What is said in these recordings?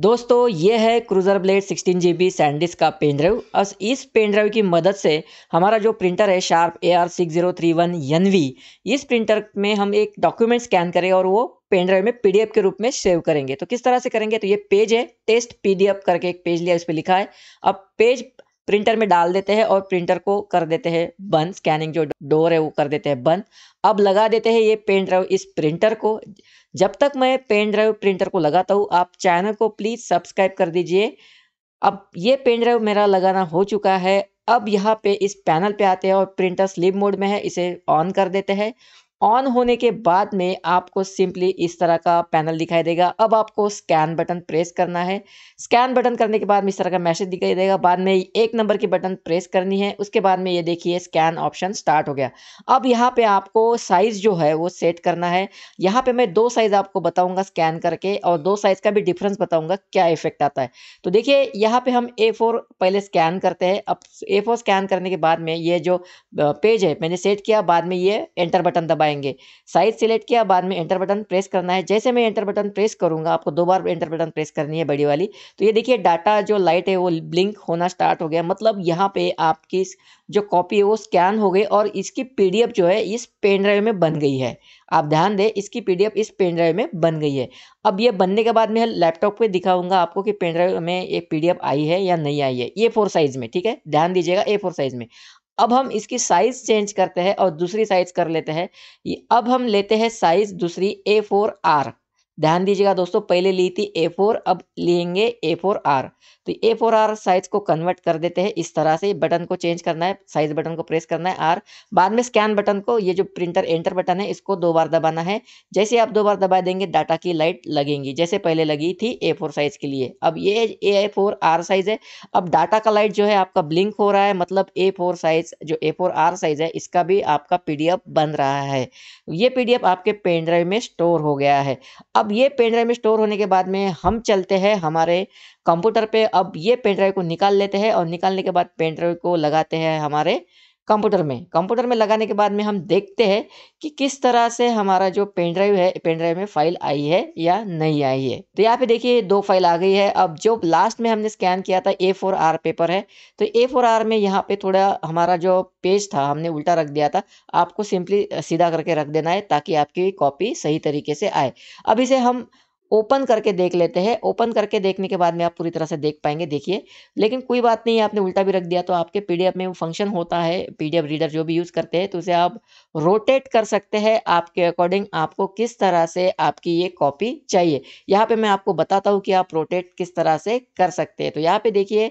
दोस्तों ये है Cruzer Blade sixteen G B SanDisk का पेनड्राइव और इस पेनड्राइव की मदद से हमारा जो प्रिंटर है Sharp A R six zero three one N V इस प्रिंटर में हम एक डॉक्यूमेंट स्कैन करें और वो पेनड्राइव में पीडीएफ के रूप में सेव करेंगे तो किस तरह से करेंगे तो ये पेज है टेस्ट पीडीएफ करके एक पेज लिया इस पर लिखा है अब पेज प्रिंटर में डाल देते हैं और प्रिंटर को कर देते हैं बंद स्कैनिंग जो डोर है वो कर देते हैं बंद अब लगा देते हैं ये पेन ड्राइव इस प्रिंटर को जब तक मैं पेन ड्राइव प्रिंटर को लगाता हूँ आप चैनल को प्लीज़ सब्सक्राइब कर दीजिए अब ये पेन ड्राइव मेरा लगाना हो चुका है अब यहाँ पे इस पैनल पे आते हैं और प्रिंटर स्लीप मोड में है इसे ऑन कर देते हैं ऑन होने के बाद में आपको सिंपली इस तरह का पैनल दिखाई देगा अब आपको स्कैन बटन प्रेस करना है स्कैन बटन करने के बाद में इस तरह का मैसेज दिखाई देगा बाद में एक नंबर की बटन प्रेस करनी है उसके बाद में ये देखिए स्कैन ऑप्शन स्टार्ट हो गया अब यहाँ पे आपको साइज़ जो है वो सेट करना है यहाँ पे मैं दो साइज़ आपको बताऊंगा स्कैन करके और दो साइज़ का भी डिफरेंस बताऊँगा क्या इफेक्ट आता है तो देखिए यहाँ पे हम ए पहले स्कैन करते हैं अब ए स्कैन करने के बाद में ये जो पेज है मैंने सेट किया बाद में ये एंटर बटन दबाया पाएंगे साइज सिलेक्ट किया बाद में एंटर बटन प्रेस करना है जैसे मैं एंटर बटन प्रेस करूंगा आपको दो बार एंटर बटन प्रेस करनी है बड़ी वाली तो ये देखिए डाटा जो लाइट है वो ब्लिंक होना स्टार्ट हो गया मतलब यहाँ पे आपकी जो कॉपी है वो स्कैन हो गई और इसकी पी जो है इस पेन ड्राइव में बन गई है आप ध्यान दें इसकी पी इस पेन ड्राइव में बन गई है अब ये बनने के बाद मैं लैपटॉप पे दिखाऊंगा आपको कि पेन ड्राइव में एक पी आई है या नहीं आई है ए फोर साइज में ठीक है ध्यान दीजिएगा ए फोर साइज में अब हम इसकी साइज चेंज करते हैं और दूसरी साइज कर लेते हैं अब हम लेते हैं साइज दूसरी ए फोर आर ध्यान दीजिएगा दोस्तों पहले ली थी ए फोर अब लेंगे ए फोर आर तो ए फोर आर साइज को कन्वर्ट कर देते हैं इस तरह से बटन को चेंज करना है साइज बटन को प्रेस करना है आर बाद में स्कैन बटन को ये जो प्रिंटर एंटर बटन है इसको दो बार दबाना है जैसे आप दो बार दबा देंगे डाटा की लाइट लगेंगी जैसे पहले लगी थी ए फोर साइज के लिए अब ये ए फोर आर साइज है अब डाटा का लाइट जो है आपका ब्लिंक हो रहा है मतलब ए फोर साइज जो ए फोर आर साइज है इसका भी आपका पी बन रहा है ये पी आपके पेन ड्राइव में स्टोर हो गया है अब अब ये पेन ड्राइव में स्टोर होने के बाद में हम चलते हैं हमारे कंप्यूटर पे अब ये पेन ड्राइव को निकाल लेते हैं और निकालने के बाद पेन ड्राइव को लगाते हैं हमारे कंप्यूटर में कंप्यूटर में लगाने के बाद में हम देखते हैं कि किस तरह से हमारा जो पेन ड्राइव है पेन ड्राइव में फाइल आई है या नहीं आई है तो यहाँ पे देखिए दो फाइल आ गई है अब जो लास्ट में हमने स्कैन किया था ए फोर आर पेपर है तो ए फोर आर में यहाँ पे थोड़ा हमारा जो पेज था हमने उल्टा रख दिया था आपको सिंपली सीधा करके रख देना है ताकि आपकी कॉपी सही तरीके से आए अब इसे हम ओपन करके देख लेते हैं ओपन करके देखने के बाद में आप पूरी तरह से देख पाएंगे देखिए लेकिन कोई बात नहीं आपने उल्टा भी रख दिया तो आपके पीडीएफ में वो फंक्शन होता है पीडीएफ रीडर जो भी यूज़ करते हैं तो उसे आप रोटेट कर सकते हैं आपके अकॉर्डिंग आपको किस तरह से आपकी ये कॉपी चाहिए यहाँ पे मैं आपको बताता हूँ कि आप रोटेट किस तरह से कर सकते हैं तो यहाँ पे देखिए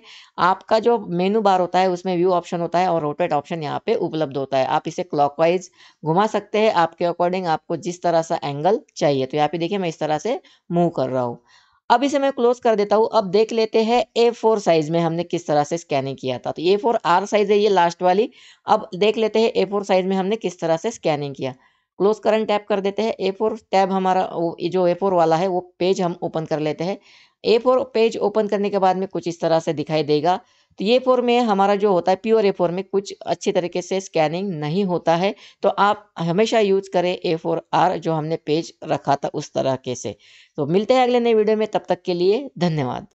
आपका जो मेनू बार होता है उसमें व्यू ऑप्शन होता है और रोटेट ऑप्शन यहाँ पे उपलब्ध होता है आप इसे क्लॉकवाइज घुमा सकते हैं आपके अकॉर्डिंग आपको जिस तरह सा एंगल चाहिए तो यहाँ पे देखिए मैं इस तरह से मूव कर रहा हूँ अब इसे मैं क्लोज कर देता हूँ अब देख लेते हैं ए फोर साइज में हमने किस तरह से स्कैनिंग किया था तो ए फोर आर साइज है ये लास्ट वाली अब देख लेते हैं ए फोर साइज में हमने किस तरह से स्कैनिंग किया क्लोज करंट टैप कर देते हैं ए फोर टैब हमारा जो ए फोर वाला है वो पेज हम ओपन कर लेते हैं ए फोर पेज ओपन करने के बाद में कुछ इस तरह से दिखाई देगा तो ये फोर में हमारा जो होता है प्योर ए फोर में कुछ अच्छी तरीके से स्कैनिंग नहीं होता है तो आप हमेशा यूज करें ए फोर आर जो हमने पेज रखा था उस तरह के से तो मिलते हैं अगले नए वीडियो में तब तक के लिए धन्यवाद